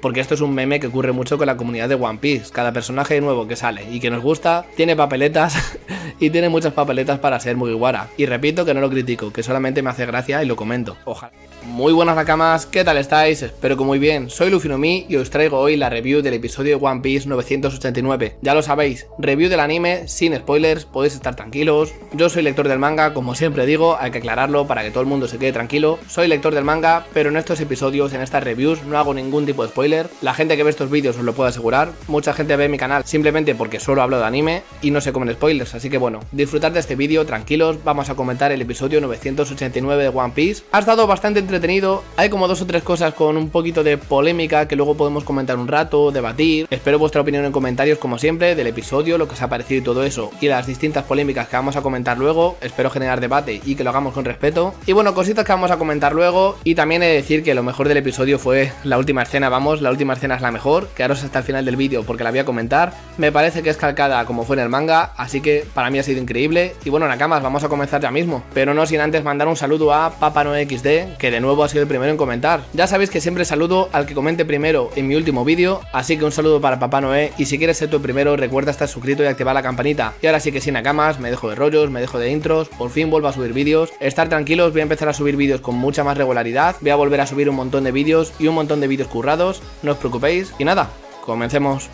porque esto es un meme que ocurre mucho con la comunidad de One Piece. Cada personaje nuevo que sale y que nos gusta tiene papeletas y tiene muchas papeletas para ser muy guara Y repito que no lo critico, que solamente me hace gracia y lo comento. Ojalá. Muy buenas nakamas, ¿qué tal estáis? Espero que muy bien. Soy Lufinomi y os traigo hoy la review del episodio de One Piece 989. Ya lo sabéis, review del anime sin spoilers, podéis estar tranquilos. Yo soy lector del manga, como siempre digo, hay que aclararlo para que todo el mundo se quede tranquilo. Soy lector del manga, pero en estos episodios, en estas reviews, no hago ningún tipo de spoiler. La gente que ve estos vídeos os lo puedo asegurar. Mucha gente ve mi canal simplemente porque solo hablo de anime y no se comen spoilers, así que bueno, disfrutar de este vídeo tranquilos, vamos a comentar el episodio 989 de One Piece. Ha estado bastante entretenido, hay como dos o tres cosas con un poquito de polémica que luego podemos comentar un rato, debatir. Espero vuestra opinión en comentarios como siempre del episodio, lo que os ha parecido y todo eso y las distintas polémicas que vamos a comentar luego. Espero generar debate y que lo hagamos con respeto. Y bueno, cositas que vamos a comentar luego y también he de decir que lo mejor del episodio fue la última escena vamos, la última escena es la mejor, quedaros hasta el final del vídeo porque la voy a comentar, me parece que es calcada como fue en el manga, así que para mí ha sido increíble, y bueno Nakamas, vamos a comenzar ya mismo, pero no sin antes mandar un saludo a XD que de nuevo ha sido el primero en comentar, ya sabéis que siempre saludo al que comente primero en mi último vídeo, así que un saludo para Papá Noé, y si quieres ser tu primero recuerda estar suscrito y activar la campanita, y ahora sí que sin Nakamas, me dejo de rollos, me dejo de intros, por fin vuelvo a subir vídeos, estar tranquilos, voy a empezar a subir vídeos con mucha más regularidad, voy a volver a subir un montón de vídeos y un montón de vídeos curiosos no os preocupéis y nada, comencemos.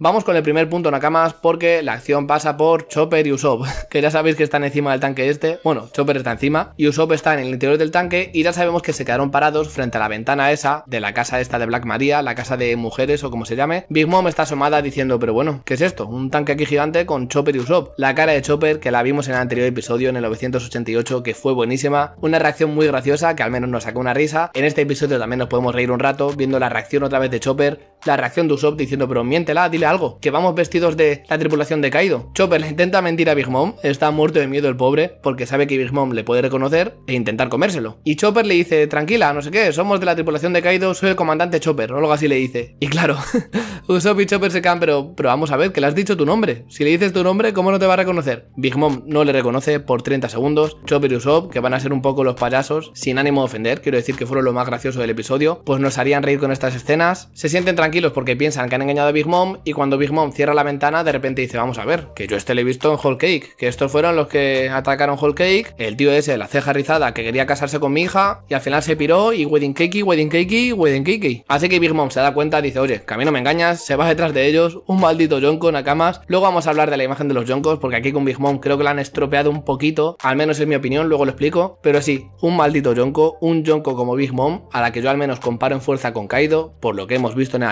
Vamos con el primer punto, Nakamas, porque la acción pasa por Chopper y Usopp, que ya sabéis que están encima del tanque este. Bueno, Chopper está encima y Usopp está en el interior del tanque y ya sabemos que se quedaron parados frente a la ventana esa de la casa esta de Black Maria, la casa de mujeres o como se llame. Big Mom está asomada diciendo, pero bueno, ¿qué es esto? Un tanque aquí gigante con Chopper y Usopp. La cara de Chopper, que la vimos en el anterior episodio, en el 988, que fue buenísima. Una reacción muy graciosa, que al menos nos sacó una risa. En este episodio también nos podemos reír un rato viendo la reacción otra vez de Chopper la reacción de Usopp diciendo, pero miéntela, dile algo, que vamos vestidos de la tripulación de Kaido. Chopper le intenta mentir a Big Mom, está muerto de miedo el pobre, porque sabe que Big Mom le puede reconocer e intentar comérselo. Y Chopper le dice, tranquila, no sé qué, somos de la tripulación de Kaido, soy el comandante Chopper, o algo así le dice. Y claro, Usopp y Chopper se quedan, pero, pero vamos a ver, que le has dicho tu nombre. Si le dices tu nombre, ¿cómo no te va a reconocer? Big Mom no le reconoce por 30 segundos, Chopper y Usopp, que van a ser un poco los payasos, sin ánimo de ofender, quiero decir que fueron lo más gracioso del episodio, pues nos harían reír con estas escenas, se sienten tranquilos porque piensan que han engañado a Big Mom y cuando Big Mom cierra la ventana de repente dice, vamos a ver, que yo este le he visto en Whole Cake, que estos fueron los que atacaron Whole Cake, el tío ese, la ceja rizada, que quería casarse con mi hija y al final se piró y wedding cakey, wedding cakey, wedding cakey. Así que Big Mom se da cuenta, dice, oye, que a mí no me engañas, se va detrás de ellos, un maldito Yonko, Nakamas. Luego vamos a hablar de la imagen de los Yonkos porque aquí con Big Mom creo que la han estropeado un poquito, al menos es mi opinión, luego lo explico, pero sí, un maldito Yonko, un Yonko como Big Mom, a la que yo al menos comparo en fuerza con Kaido, por lo que hemos visto en el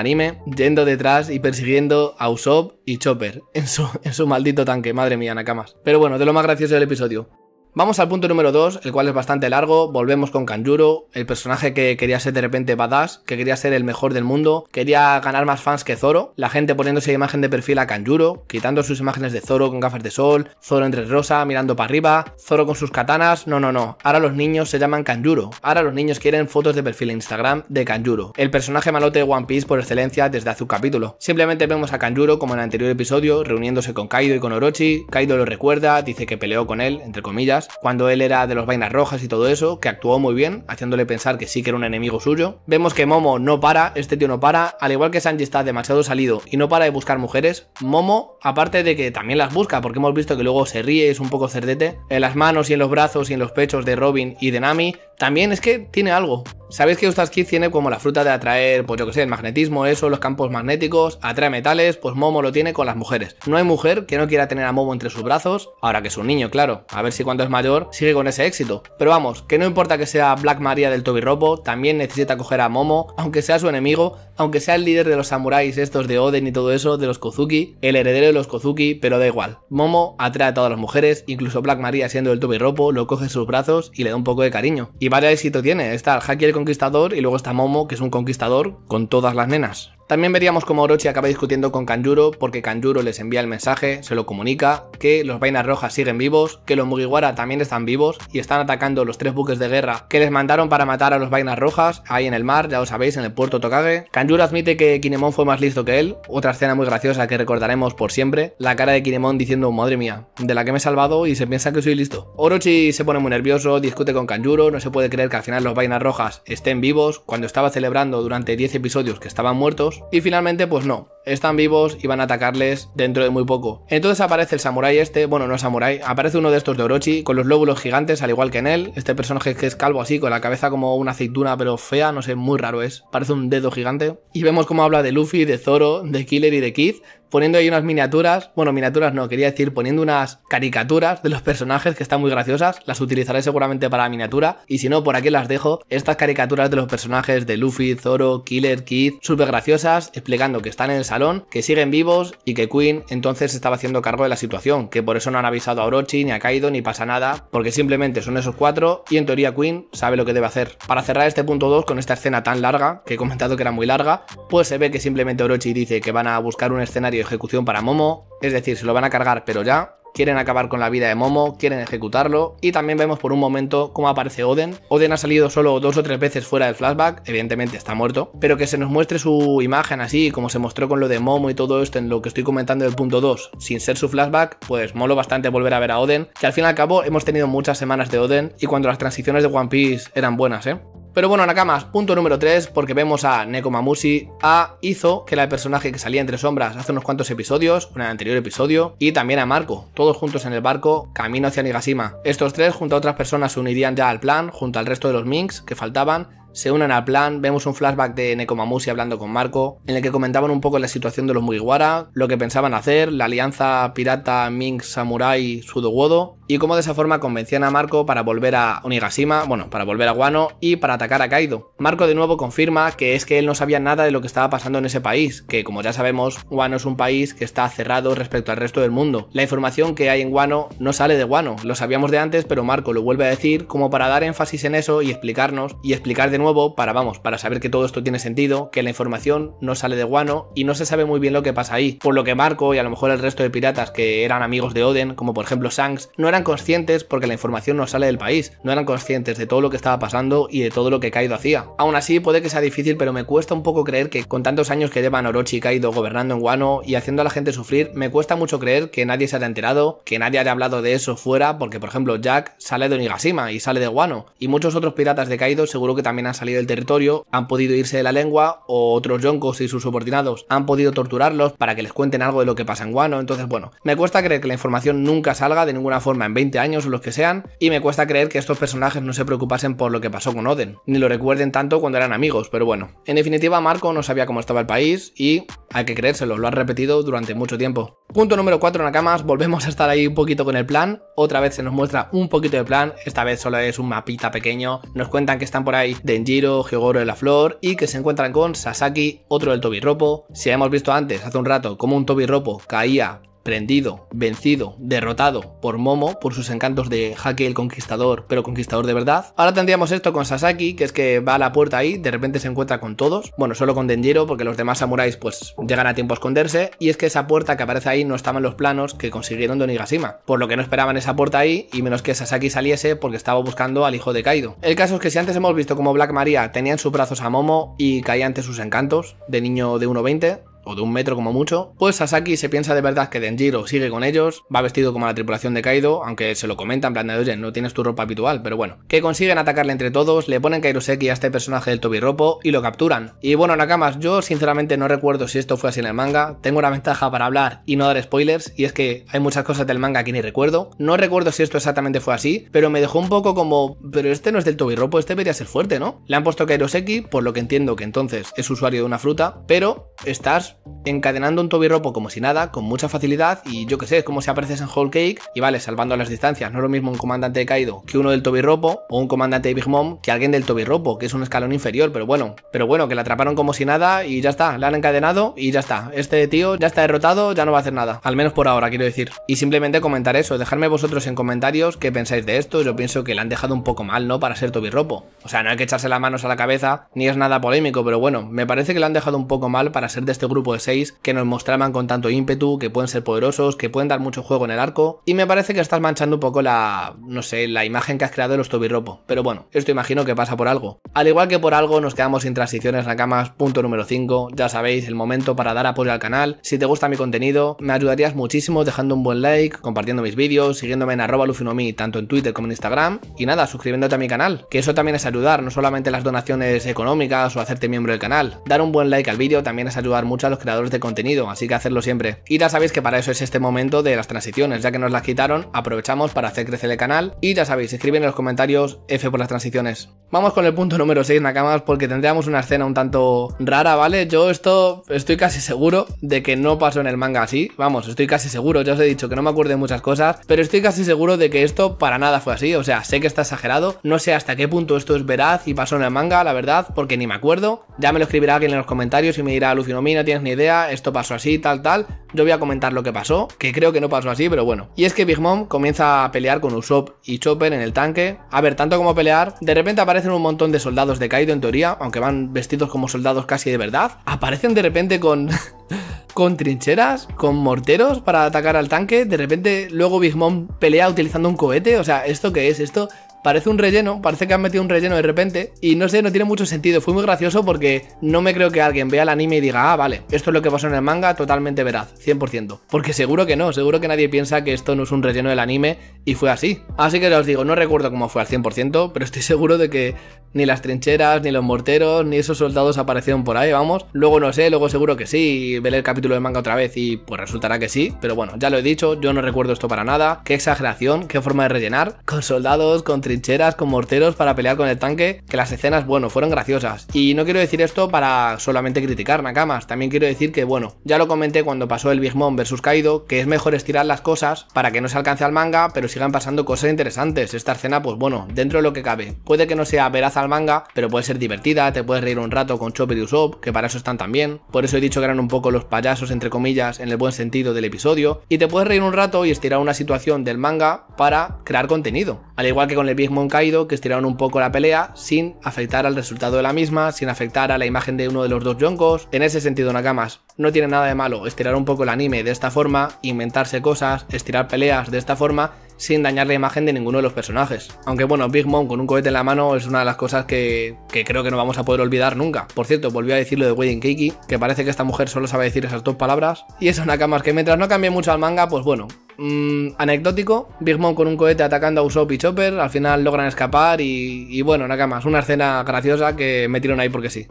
yendo detrás y persiguiendo a Usopp y Chopper en su, en su maldito tanque. Madre mía, Nakamas. Pero bueno, de lo más gracioso del episodio. Vamos al punto número 2, el cual es bastante largo, volvemos con Kanjuro, el personaje que quería ser de repente badass, que quería ser el mejor del mundo, quería ganar más fans que Zoro, la gente poniéndose imagen de perfil a Kanjuro, quitando sus imágenes de Zoro con gafas de sol, Zoro entre rosa, mirando para arriba, Zoro con sus katanas, no, no, no, ahora los niños se llaman Kanjuro, ahora los niños quieren fotos de perfil en Instagram de Kanjuro, el personaje malote de One Piece por excelencia desde hace un capítulo. Simplemente vemos a Kanjuro como en el anterior episodio, reuniéndose con Kaido y con Orochi, Kaido lo recuerda, dice que peleó con él, entre comillas, cuando él era de los vainas rojas y todo eso, que actuó muy bien, haciéndole pensar que sí que era un enemigo suyo. Vemos que Momo no para, este tío no para, al igual que Sanji está demasiado salido y no para de buscar mujeres, Momo, aparte de que también las busca, porque hemos visto que luego se ríe, es un poco cerdete, en las manos y en los brazos y en los pechos de Robin y de Nami, también es que tiene algo. Sabéis que Ustaskid tiene como la fruta de atraer, pues yo que sé, el magnetismo, eso, los campos magnéticos, atrae metales, pues Momo lo tiene con las mujeres. No hay mujer que no quiera tener a Momo entre sus brazos, ahora que es un niño, claro, a ver si cuando es mayor sigue con ese éxito. Pero vamos, que no importa que sea Black Maria del Tobirropo, también necesita coger a Momo, aunque sea su enemigo, aunque sea el líder de los samuráis estos de Oden y todo eso, de los Kozuki, el heredero de los Kozuki, pero da igual. Momo atrae a todas las mujeres, incluso Black Maria siendo el Tobirropo lo coge en sus brazos y le da un poco de cariño varias éxito tiene. Está el Hacker el Conquistador y luego está Momo, que es un conquistador con todas las nenas. También veríamos cómo Orochi acaba discutiendo con Kanjuro porque Kanjuro les envía el mensaje, se lo comunica, que los vainas rojas siguen vivos, que los Mugiwara también están vivos y están atacando los tres buques de guerra que les mandaron para matar a los vainas rojas ahí en el mar, ya lo sabéis, en el puerto Tokage. Kanjuro admite que Kinemon fue más listo que él, otra escena muy graciosa que recordaremos por siempre, la cara de Kinemon diciendo, madre mía, de la que me he salvado y se piensa que soy listo. Orochi se pone muy nervioso, discute con Kanjuro, no se puede creer que al final los vainas rojas estén vivos cuando estaba celebrando durante 10 episodios que estaban muertos y finalmente, pues no, están vivos y van a atacarles dentro de muy poco. Entonces aparece el samurái este, bueno, no es samurái, aparece uno de estos de Orochi con los lóbulos gigantes al igual que en él, este personaje que es calvo así, con la cabeza como una aceituna pero fea, no sé, muy raro es, parece un dedo gigante. Y vemos cómo habla de Luffy, de Zoro, de Killer y de Kid, poniendo ahí unas miniaturas, bueno, miniaturas no, quería decir poniendo unas caricaturas de los personajes que están muy graciosas, las utilizaré seguramente para la miniatura y si no, por aquí las dejo, estas caricaturas de los personajes de Luffy, Zoro, Killer, Kid, súper graciosas, explicando que están en el salón, que siguen vivos y que Queen entonces estaba haciendo cargo de la situación, que por eso no han avisado a Orochi ni a Kaido ni pasa nada, porque simplemente son esos cuatro y en teoría Queen sabe lo que debe hacer. Para cerrar este punto 2 con esta escena tan larga, que he comentado que era muy larga, pues se ve que simplemente Orochi dice que van a buscar un escenario ejecución para Momo, es decir, se lo van a cargar pero ya, quieren acabar con la vida de Momo, quieren ejecutarlo y también vemos por un momento cómo aparece Oden. Oden ha salido solo dos o tres veces fuera del flashback, evidentemente está muerto, pero que se nos muestre su imagen así, como se mostró con lo de Momo y todo esto en lo que estoy comentando del punto 2, sin ser su flashback, pues molo bastante volver a ver a Oden, que al fin y al cabo hemos tenido muchas semanas de Oden y cuando las transiciones de One Piece eran buenas, ¿eh? Pero bueno, Nakamas, punto número 3, porque vemos a Nekomamushi, a Izo, que era el personaje que salía entre sombras hace unos cuantos episodios, en el anterior episodio, y también a Marco, todos juntos en el barco, camino hacia Nigashima. Estos tres, junto a otras personas, se unirían ya al plan, junto al resto de los Minks que faltaban, se unen al plan, vemos un flashback de Nekomamushi hablando con Marco, en el que comentaban un poco la situación de los Mugiwara, lo que pensaban hacer, la alianza pirata Mink Samurai Sudogodo, y cómo de esa forma convencían a Marco para volver a Onigashima, bueno, para volver a Guano y para atacar a Kaido. Marco de nuevo confirma que es que él no sabía nada de lo que estaba pasando en ese país, que como ya sabemos, Guano es un país que está cerrado respecto al resto del mundo. La información que hay en Guano no sale de Guano, lo sabíamos de antes, pero Marco lo vuelve a decir como para dar énfasis en eso y explicarnos y explicar de nuevo para, vamos, para saber que todo esto tiene sentido, que la información no sale de guano y no se sabe muy bien lo que pasa ahí, por lo que Marco y a lo mejor el resto de piratas que eran amigos de Oden, como por ejemplo Shanks, no eran conscientes porque la información no sale del país, no eran conscientes de todo lo que estaba pasando y de todo lo que Kaido hacía. Aún así puede que sea difícil, pero me cuesta un poco creer que con tantos años que llevan Orochi y Kaido gobernando en Guano y haciendo a la gente sufrir, me cuesta mucho creer que nadie se haya enterado, que nadie haya hablado de eso fuera, porque por ejemplo Jack sale de Onigashima y sale de Guano, y muchos otros piratas de Kaido seguro que también han salido del territorio han podido irse de la lengua o otros yoncos y sus subordinados han podido torturarlos para que les cuenten algo de lo que pasa en Guano. Entonces, bueno, me cuesta creer que la información nunca salga de ninguna forma en 20 años o los que sean y me cuesta creer que estos personajes no se preocupasen por lo que pasó con Oden, ni lo recuerden tanto cuando eran amigos, pero bueno. En definitiva, Marco no sabía cómo estaba el país y hay que creérselo, lo ha repetido durante mucho tiempo. Punto número 4, Nakamas, volvemos a estar ahí un poquito con el plan, otra vez se nos muestra un poquito de plan, esta vez solo es un mapita pequeño, nos cuentan que están por ahí de Kenjiro, Hyogoro de la Flor y que se encuentran con Sasaki, otro del Tobirropo. Si hemos visto antes, hace un rato, como un Tobirropo caía prendido, vencido, derrotado por Momo por sus encantos de Haki el Conquistador, pero conquistador de verdad. Ahora tendríamos esto con Sasaki, que es que va a la puerta ahí, de repente se encuentra con todos, bueno, solo con Denjiro porque los demás samuráis pues llegan a tiempo a esconderse y es que esa puerta que aparece ahí no estaba en los planos que consiguieron Donigashima, por lo que no esperaban esa puerta ahí y menos que Sasaki saliese porque estaba buscando al hijo de Kaido. El caso es que si antes hemos visto como Black Maria tenía en sus brazos a Momo y caía ante sus encantos de niño de 1.20, o de un metro como mucho, pues Sasaki se piensa de verdad que Denjiro sigue con ellos, va vestido como la tripulación de Kaido, aunque se lo comentan en plan de oye, no tienes tu ropa habitual, pero bueno, que consiguen atacarle entre todos, le ponen Kairoseki a este personaje del Tobirropo y lo capturan. Y bueno, Nakamas, yo sinceramente no recuerdo si esto fue así en el manga, tengo una ventaja para hablar y no dar spoilers, y es que hay muchas cosas del manga que ni recuerdo, no recuerdo si esto exactamente fue así, pero me dejó un poco como, pero este no es del Tobirropo, este debería ser fuerte, ¿no? Le han puesto Kairoseki, por lo que entiendo que entonces es usuario de una fruta, pero estás encadenando un tobirropo como si nada, con mucha facilidad, y yo que sé, es como si apareces en Whole Cake, y vale, salvando las distancias, no es lo mismo un comandante de Kaido que uno del tobirropo, o un comandante de Big Mom que alguien del tobirropo, que es un escalón inferior, pero bueno, pero bueno, que la atraparon como si nada, y ya está, la han encadenado, y ya está, este tío ya está derrotado, ya no va a hacer nada, al menos por ahora, quiero decir. Y simplemente comentar eso, dejarme vosotros en comentarios qué pensáis de esto, yo pienso que le han dejado un poco mal, ¿no? Para ser tobirropo. O sea, no hay que echarse las manos a la cabeza, ni es nada polémico, pero bueno, me parece que la han dejado un poco mal para ser de este grupo de 6 que nos mostraban con tanto ímpetu, que pueden ser poderosos, que pueden dar mucho juego en el arco. Y me parece que estás manchando un poco la, no sé, la imagen que has creado de los Tobirropo. Pero bueno, esto imagino que pasa por algo. Al igual que por algo nos quedamos sin transiciones Nakamas, punto número 5. Ya sabéis, el momento para dar apoyo al canal. Si te gusta mi contenido, me ayudarías muchísimo dejando un buen like, compartiendo mis vídeos, siguiéndome en arroba lufinomi tanto en Twitter como en Instagram. Y nada, suscribiéndote a mi canal, que eso también es ayudar, no solamente las donaciones económicas o hacerte miembro del canal. Dar un buen like al vídeo también es ayudar mucho al los creadores de contenido, así que hacerlo siempre. Y ya sabéis que para eso es este momento de las transiciones, ya que nos las quitaron, aprovechamos para hacer crecer el canal y ya sabéis, escriben en los comentarios F por las transiciones. Vamos con el punto número 6, Nakamas, porque tendríamos una escena un tanto rara, ¿vale? Yo esto estoy casi seguro de que no pasó en el manga así, vamos, estoy casi seguro, ya os he dicho que no me acuerdo de muchas cosas, pero estoy casi seguro de que esto para nada fue así, o sea, sé que está exagerado, no sé hasta qué punto esto es veraz y pasó en el manga, la verdad, porque ni me acuerdo, ya me lo escribirá alguien en los comentarios y me dirá, Lucinomina, tienes ni idea, esto pasó así, tal, tal. Yo voy a comentar lo que pasó, que creo que no pasó así, pero bueno. Y es que Big Mom comienza a pelear con Usopp y Chopper en el tanque. A ver, tanto como pelear, de repente aparecen un montón de soldados de Kaido en teoría, aunque van vestidos como soldados casi de verdad. Aparecen de repente con... con trincheras, con morteros para atacar al tanque. De repente, luego Big Mom pelea utilizando un cohete. O sea, ¿esto qué es? Esto parece un relleno, parece que han metido un relleno de repente y no sé, no tiene mucho sentido. Fue muy gracioso porque no me creo que alguien vea el anime y diga, ah, vale, esto es lo que pasó en el manga, totalmente veraz, 100%. Porque seguro que no, seguro que nadie piensa que esto no es un relleno del anime y fue así. Así que os digo, no recuerdo cómo fue al 100%, pero estoy seguro de que ni las trincheras, ni los morteros, ni esos soldados aparecieron por ahí, vamos. Luego no sé, luego seguro que sí, veré el capítulo de manga otra vez y pues resultará que sí. Pero bueno, ya lo he dicho, yo no recuerdo esto para nada. Qué exageración, qué forma de rellenar. Con soldados, con trincheras, con morteros para pelear con el tanque. Que las escenas, bueno, fueron graciosas. Y no quiero decir esto para solamente criticar Nakamas. También quiero decir que, bueno, ya lo comenté cuando pasó el Big Mom versus Kaido, que es mejor estirar las cosas para que no se alcance al manga, pero sigan pasando cosas interesantes. Esta escena, pues bueno, dentro de lo que cabe. Puede que no sea a al manga, pero puede ser divertida, te puedes reír un rato con Chopper y Usopp, que para eso están también. Por eso he dicho que eran un poco los payasos, entre comillas, en el buen sentido del episodio. Y te puedes reír un rato y estirar una situación del manga para crear contenido. Al igual que con el Big Mom Kaido, que estiraron un poco la pelea sin afectar al resultado de la misma, sin afectar a la imagen de uno de los dos Yonkos. En ese sentido, Nakamas, no tiene nada de malo estirar un poco el anime de esta forma, inventarse cosas, estirar peleas de esta forma, sin dañar la imagen de ninguno de los personajes. Aunque bueno, Big Mom con un cohete en la mano es una de las cosas que, creo que no vamos a poder olvidar nunca. Por cierto, volví a decirlo de Wedding Kiki que parece que esta mujer solo sabe decir esas dos palabras. Y eso una cama que mientras no cambie mucho al manga, pues bueno, mm, anecdótico, Big Mom con un cohete atacando a Usopp y Chopper, al final logran escapar y, y bueno, Nakamas, más, una escena graciosa que metieron ahí porque sí.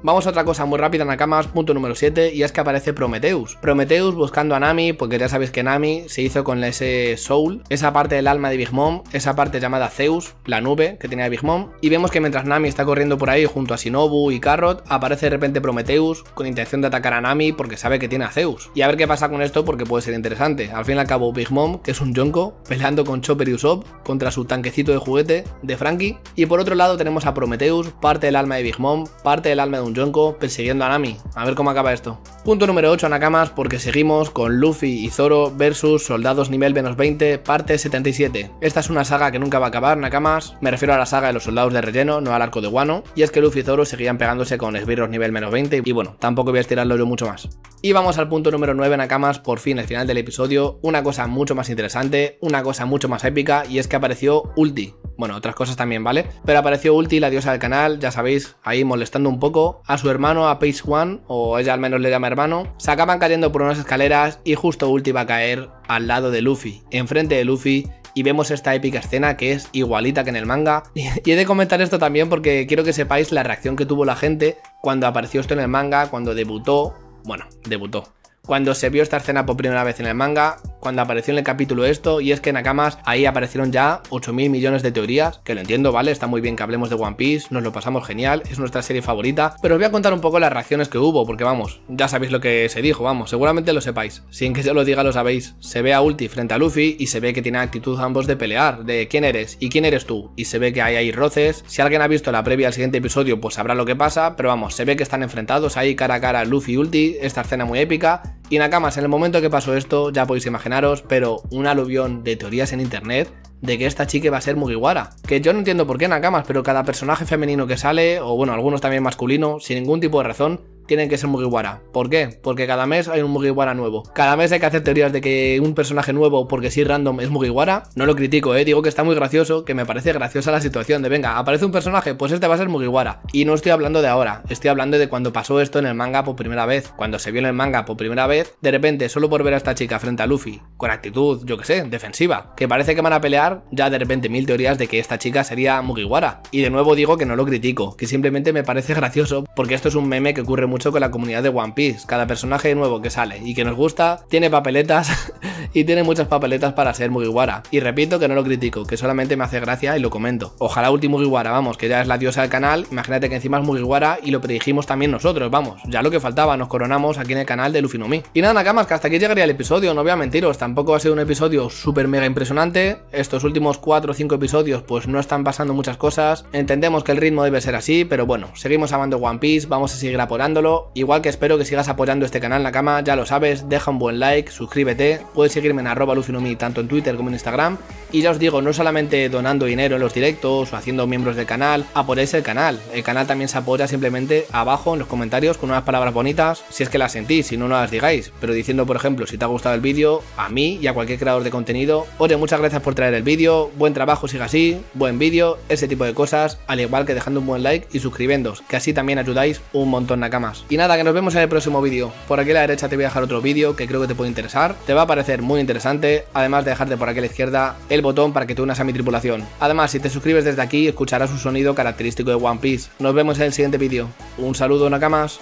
Vamos a otra cosa muy rápida, Nakamas, punto número 7, y es que aparece Prometheus. Prometheus buscando a Nami, porque ya sabéis que Nami se hizo con ese Soul, esa parte del alma de Big Mom, esa parte llamada Zeus, la nube que tenía Big Mom, y vemos que mientras Nami está corriendo por ahí junto a Shinobu y Carrot, aparece de repente Prometheus con intención de atacar a Nami porque sabe que tiene a Zeus. Y a ver qué pasa con esto porque puede ser interesante. Al fin y al cabo, Big Mom, que es un Yonko, peleando con Chopper y Usopp contra su tanquecito de juguete de Frankie. Y por otro lado tenemos a Prometheus, parte del alma de Big Mom, parte del alma de un Yonko persiguiendo a Nami. A ver cómo acaba esto. Punto número 8 Nakamas porque seguimos con Luffy y Zoro versus Soldados nivel menos 20 parte 77. Esta es una saga que nunca va a acabar Nakamas. Me refiero a la saga de los soldados de relleno, no al arco de Wano. Y es que Luffy y Zoro seguían pegándose con esbirros nivel menos 20 y bueno, tampoco voy a estirarlo yo mucho más. Y vamos al punto número 9 Nakamas, por fin el final del episodio. Una cosa mucho más interesante, una cosa mucho más épica y es que apareció Ulti bueno, otras cosas también, ¿vale? Pero apareció Ulti, la diosa del canal, ya sabéis, ahí molestando un poco a su hermano, a Page One, o ella al menos le llama hermano. Se acaban cayendo por unas escaleras y justo Ulti va a caer al lado de Luffy, enfrente de Luffy, y vemos esta épica escena que es igualita que en el manga. Y he de comentar esto también porque quiero que sepáis la reacción que tuvo la gente cuando apareció esto en el manga, cuando debutó, bueno, debutó. Cuando se vio esta escena por primera vez en el manga, cuando apareció en el capítulo esto, y es que en Nakamas ahí aparecieron ya 8.000 millones de teorías, que lo entiendo, ¿vale? Está muy bien que hablemos de One Piece, nos lo pasamos genial, es nuestra serie favorita, pero os voy a contar un poco las reacciones que hubo, porque vamos, ya sabéis lo que se dijo, vamos, seguramente lo sepáis, sin que yo lo diga lo sabéis, se ve a Ulti frente a Luffy y se ve que tiene actitud ambos de pelear, de quién eres y quién eres tú, y se ve que hay ahí roces, si alguien ha visto la previa al siguiente episodio pues sabrá lo que pasa, pero vamos, se ve que están enfrentados ahí cara a cara Luffy y Ulti, esta escena muy épica, y Nakamas, en el momento que pasó esto, ya podéis imaginaros, pero un aluvión de teorías en internet de que esta chica va a ser Mugiwara. Que yo no entiendo por qué Nakamas, pero cada personaje femenino que sale, o bueno, algunos también masculinos, sin ningún tipo de razón, tienen que ser Mugiwara. ¿Por qué? Porque cada mes hay un Mugiwara nuevo. Cada mes hay que hacer teorías de que un personaje nuevo, porque sí, random es Mugiwara, no lo critico, ¿eh? digo que está muy gracioso, que me parece graciosa la situación de, venga, aparece un personaje, pues este va a ser Mugiwara. Y no estoy hablando de ahora, estoy hablando de cuando pasó esto en el manga por primera vez, cuando se vio en el manga por primera vez, de repente, solo por ver a esta chica frente a Luffy, con actitud, yo que sé, defensiva, que parece que van a pelear, ya de repente mil teorías de que esta chica sería Mugiwara. Y de nuevo digo que no lo critico, que simplemente me parece gracioso, porque esto es un meme que ocurre muy con la comunidad de One Piece. Cada personaje nuevo que sale y que nos gusta tiene papeletas y tiene muchas papeletas para ser Mugiwara. Y repito que no lo critico, que solamente me hace gracia y lo comento. Ojalá Ulti Mugiwara, vamos, que ya es la diosa del canal. Imagínate que encima es Mugiwara y lo predijimos también nosotros, vamos. Ya lo que faltaba, nos coronamos aquí en el canal de Luffy no Mi. Y nada, Nakamas, que hasta aquí llegaría el episodio, no voy a mentiros, tampoco ha sido un episodio súper mega impresionante. Estos últimos 4 o 5 episodios, pues no están pasando muchas cosas. Entendemos que el ritmo debe ser así, pero bueno, seguimos amando One Piece, vamos a seguir aporándolo igual que espero que sigas apoyando este canal Nakama, ya lo sabes, deja un buen like, suscríbete, puedes seguirme en arroba tanto en Twitter como en Instagram, y ya os digo, no solamente donando dinero en los directos o haciendo miembros del canal, apoyáis el canal, el canal también se apoya simplemente abajo en los comentarios con unas palabras bonitas, si es que las sentís, si no, no las digáis, pero diciendo por ejemplo si te ha gustado el vídeo, a mí y a cualquier creador de contenido, oye, muchas gracias por traer el vídeo, buen trabajo, siga así, buen vídeo, ese tipo de cosas, al igual que dejando un buen like y suscribiéndos que así también ayudáis un montón nakamas. Y nada, que nos vemos en el próximo vídeo. Por aquí a la derecha te voy a dejar otro vídeo que creo que te puede interesar. Te va a parecer muy interesante, además de dejarte por aquí a la izquierda el botón para que te unas a mi tripulación. Además, si te suscribes desde aquí, escucharás un sonido característico de One Piece. Nos vemos en el siguiente vídeo. Un saludo, Nakamas.